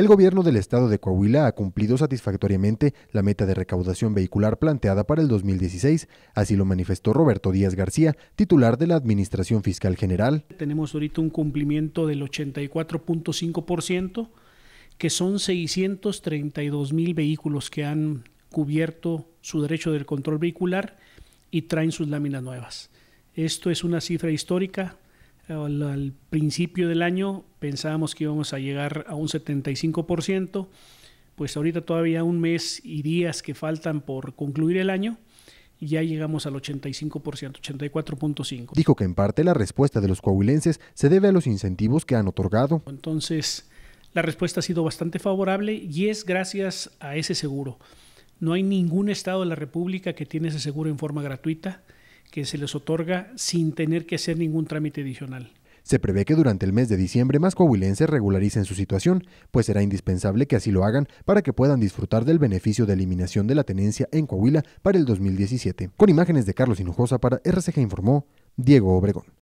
El gobierno del estado de Coahuila ha cumplido satisfactoriamente la meta de recaudación vehicular planteada para el 2016, así lo manifestó Roberto Díaz García, titular de la Administración Fiscal General. Tenemos ahorita un cumplimiento del 84.5%, que son 632 mil vehículos que han cubierto su derecho del control vehicular y traen sus láminas nuevas. Esto es una cifra histórica al, principio del año pensábamos que íbamos a llegar a un 75%, pues ahorita todavía un mes y días que faltan por concluir el año, ya llegamos al 85%, 84.5%. Dijo que en parte la respuesta de los coahuilenses se debe a los incentivos que han otorgado. Entonces, la respuesta ha sido bastante favorable y es gracias a ese seguro. No hay ningún estado de la República que tiene ese seguro en forma gratuita que se les otorga sin tener que hacer ningún trámite adicional. Se prevé que durante el mes de diciembre más coahuilenses regularicen su situación, pues será indispensable que así lo hagan para que puedan disfrutar del beneficio de eliminación de la tenencia en Coahuila para el 2017. Con imágenes de Carlos Hinojosa para RCG informó Diego Obregón.